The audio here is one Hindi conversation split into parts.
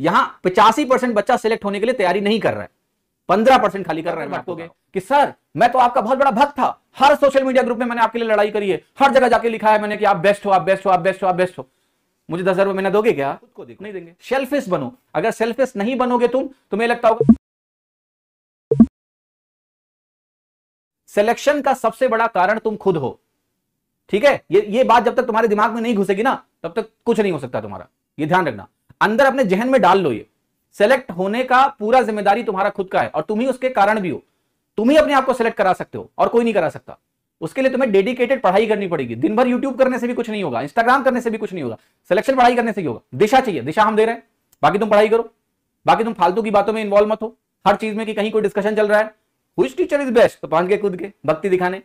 यहां पचासी परसेंट बच्चा सिलेक्ट होने के लिए तैयारी नहीं कर रहा है पंद्रह परसेंट खाली कर रहे हैं कि सर मैं तो आपका बहुत बड़ा भक्त था हर सोशल मीडिया ग्रुप में मैंने आपके लिए लड़ाई करी है हर जगह जाके लिखा है मैंने कि आप बेस्ट हो आप बेस्ट हो आप बेस्ट हो आप बेस्ट हो मुझे दस हजार रुपये दोगे क्या खुद को नहीं देंगे सेल्फिश बनो अगर सेल्फिश नहीं बनोगे तुम तुम्हें तो लगता होगा सिलेक्शन का सबसे बड़ा कारण तुम खुद हो ठीक है ये ये बात जब तक तुम्हारे दिमाग में नहीं घुसेगी ना तब तक कुछ नहीं हो सकता तुम्हारा ये ध्यान रखना अंदर अपने जहन में डाल लो ये सेलेक्ट होने का पूरा जिम्मेदारी तुम्हारा खुद का है और तुम ही उसके कारण भी हो तुम ही अपने आप को सिलेक्ट करा सकते हो और कोई नहीं करा सकता उसके लिए तुम्हें डेडिकेटेड पढ़ाई करनी पड़ेगी दिन भर यूट्यूब करने से भी कुछ नहीं होगा इंस्टाग्राम करने से भी कुछ नहीं होगा सिलेक्शन पढ़ाई करने से ही होगा दिशा चाहिए दिशा हम दे रहे हैं बाकी तुम पढ़ाई करो बाकी तुम फालतू की बातों में इन्वॉल्व मत हो हर चीज में कि कहीं कोई डिस्कशन चल रहा है टीचर इज बेस्ट तो पहन के खुद के भक्ति दिखाने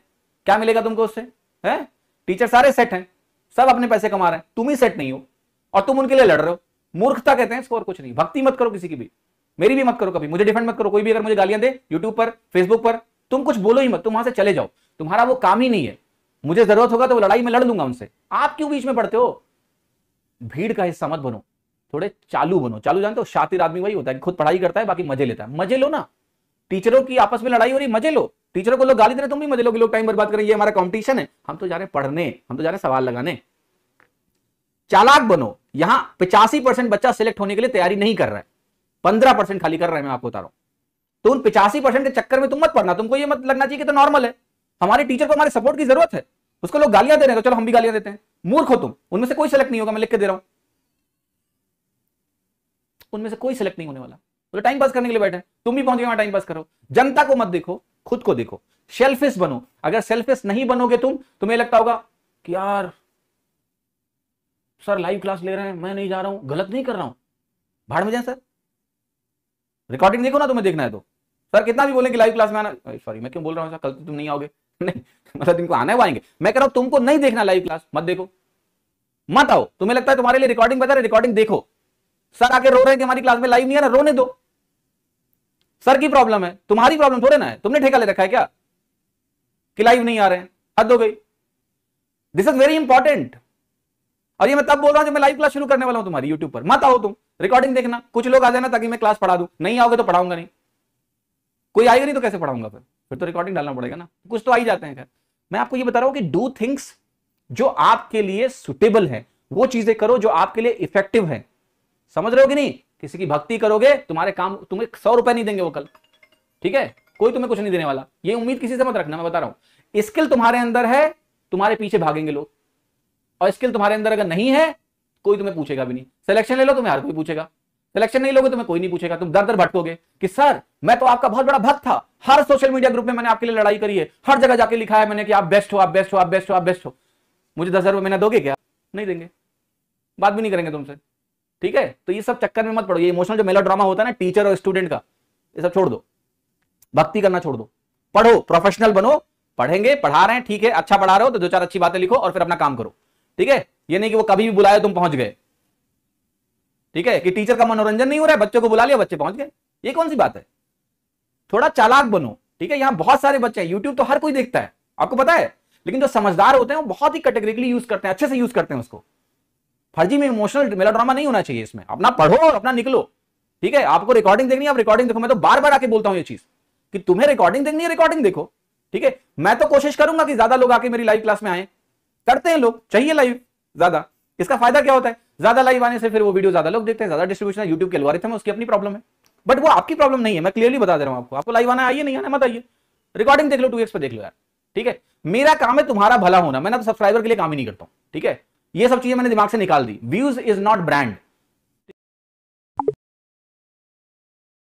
क्या मिलेगा तुमको उससे है टीचर सारे सेट हैं सब अपने पैसे कमा रहे हैं तुम ही सेट नहीं हो और तुम उनके लिए लड़ रहे हो मूर्खता कहते हैं इसको और कुछ नहीं भक्ति मत करो किसी की भी मेरी भी मत करो कभी मुझे डिफेंड मत करो कोई भी अगर मुझे गालियां दे यूट्यूब पर फेसबुक पर तुम कुछ बोलो ही मत तुम वहां से चले जाओ तुम्हारा वो काम ही नहीं है मुझे जरूरत होगा तो वो लड़ाई में लड़ लूंगा उनसे आप क्यों बीच में पड़ते हो भीड़ का हिस्सा मत बनो थोड़े चालू बनो चालू जानते हो शातिर आदमी वही होता है खुद पढ़ाई करता है बाकी मजे लेता है मजे लो ना टीचरों की आपस में लड़ाई हो रही मजे लो टीचरों को लोग गाली दे रहे तुम भी मजे लो कि लोग टाइम बर्बाद करें ये हमारा कॉम्पिटिशन है हम तो जा रहे पढ़ने हम तो जा रहे सवाल लगाने चालाक बनो यहां पिचासी परसेंट बच्चा सिलेक्ट होने के लिए तैयारी नहीं कर रहा है पंद्रह परसेंट खाली कर रहा है मैं आपको बता रहा हूं तो उन पिचासी परसेंट के चक्कर में तुम मत पढ़ना तुमको ये मत लगना चाहिए कि तो नॉर्मल है हमारे टीचर को हमारे सपोर्ट की जरूरत है उसको लोग गालियां दे रहे हैं तो चलो हम भी गालियां देते हैं मूर्ख हो तुम उनमें से कोई सिलेक्ट नहीं होगा मैं लिख के दे रहा हूं उनमें से कोई सिलेक्ट नहीं होने वाला बोले टाइम पास करने के लिए बैठे तुम भी पहुंचे वहां टाइम पास करो जनता को मत देखो खुद को देखो सेल्फिश बनो अगर सेल्फिश नहीं बनोगे तुम तुम्हें लगता होगा कि यार सर लाइव क्लास ले रहे हैं मैं नहीं जा रहा हूं गलत नहीं कर रहा हूं भाड़ में जाए सर रिकॉर्डिंग देखो ना तुम्हें देखना है तो सर कितना भी बोलेंगे लाइव क्लास में आना सॉरी मैं क्यों बोल रहा हूँ सर कल तो तुम नहीं आओगे नहीं मतलब तुमको आने आएंगे मैं कह रहा हूँ तुमको नहीं देखना लाइव क्लास मत देखो मत आओ तुम्हें लगता है तुम्हारे लिए रिकॉर्डिंग बता रहे रिकॉर्डिंग देखो सर आके रो रहे हैं कि हमारी क्लास में लाइव नहीं आ रहा रोने दो सर की प्रॉब्लम है तुम्हारी प्रॉब्लम थोड़े ना है तुमने ठेका ले रखा है क्या कि लाइव नहीं आ रहे हैं हद हो गई दिस इज वेरी इंपॉर्टेंट और ये मैं तब बोल रहा हूं जब मैं लाइव क्लास शुरू करने वाला हूं तुम्हारी यूट्यूब पर मत आओ तुम रिकॉर्डिंग देखना कुछ लोग आ जाना ताकि मैं क्लास पढ़ा दू नहीं आओगे तो पढ़ाऊंगा नहीं कोई आएगा नहीं तो कैसे पढ़ाऊंगा फिर फिर तो रिकॉर्डिंग डालना पड़ेगा ना कुछ तो आई जाते हैं खैर मैं आपको ये बता रहा हूं कि डू थिंग्स जो आपके लिए सुटेबल है वो चीजें करो जो आपके लिए इफेक्टिव है समझ रहे हो कि नहीं किसी की भक्ति करोगे तुम्हारे काम तुम्हें सौ रुपए नहीं देंगे वो कल ठीक है कोई तुम्हें कुछ नहीं देने वाला ये उम्मीद किसी से मत रखना मैं बता रहा हूं स्किल तुम्हारे अंदर है तुम्हारे पीछे भागेंगे लोग और स्किल तुम्हारे अंदर अगर नहीं है कोई तुम्हें पूछेगा भी नहीं सिलेक्शन ले लो तुम्हें हर कोई पूछेगा सिलेक्शन नहीं लोगे तुम्हें कोई नहीं पूछेगा तुम दर दर भटकोगे कि सर मैं तो आपका बहुत बड़ा भक्त था हर सोशल मीडिया ग्रुप में मैंने आपके लिए लड़ाई करी है हर जगह जाके लिखा है मैंने कि आप बेस्ट हो आप बेस्ट हो आप बेस्ट हो आप बेस्ट हो मुझे दस हजार रुपये महीना दोगे क्या नहीं देंगे बात भी नहीं करेंगे तुमसे ठीक है तो ये सब चक्कर में मत पड़ो ये इमोशनल जो मेला ड्रामा होता है ना टीचर और स्टूडेंट का ये सब छोड़ दो भक्ति करना छोड़ दो पढ़ो प्रोफेशनल बनो पढ़ेंगे पढ़ा रहे हैं ठीक है अच्छा पढ़ा रहे हो तो दो चार अच्छी बातें लिखो और फिर अपना काम करो ठीक है ये नहीं कि वो कभी भी बुलाए तो तुम पहुंच गए ठीक है कि टीचर का मनोरंजन नहीं हो रहा है बच्चों को बुला लिया बच्चे पहुंच गए ये कौन सी बात है थोड़ा चालाक बनो ठीक है यहाँ बहुत सारे बच्चे हैं यूट्यूब तो हर कोई देखता है आपको पता है लेकिन जो समझदार होते हैं वो बहुत ही कैटेगरिकली यूज करते हैं अच्छे से यूज करते हैं उसको फर्जी में इमोशनल मेला ड्रामा नहीं होना चाहिए इसमें अपना पढ़ो और अपना निकलो ठीक है आपको रिकॉर्डिंग देखनी है आप रिकॉर्डिंग देखो मैं तो बार बार आके बोलता हूँ ये चीज कि तुम्हें रिकॉर्डिंग देखनी है रिकॉर्डिंग देखो ठीक है मैं तो कोशिश करूंगा कि ज्यादा लोग आके मेरी लाइव क्लास में आए करते हैं लोग चाहिए लाइव ज्यादा इसका फायदा क्या होता है ज्यादा लाइव आने से फिर वो वीडियो ज्यादा लोग देखते हैं ज्यादा डिस्ट्रीब्यूशन है यूट्यूब के एल्गोरिथम है उसकी अपनी प्रॉब्लम है बट वो आपकी प्रॉब्लम नहीं है मैं क्लियरली बता दे रहा हूँ आपको आपको लाइव आना आइए नहीं आना मत आइए रिकॉर्डिंग देख लो टू एक्स पर देख लो यार ठीक है मेरा काम है तुम्हारा भला होना मैं ना सब्सक्राइबर के लिए काम ही नहीं करता हूँ ठीक है ये सब चीजें मैंने दिमाग से निकाल दी व्यूज इज नॉट ब्रांड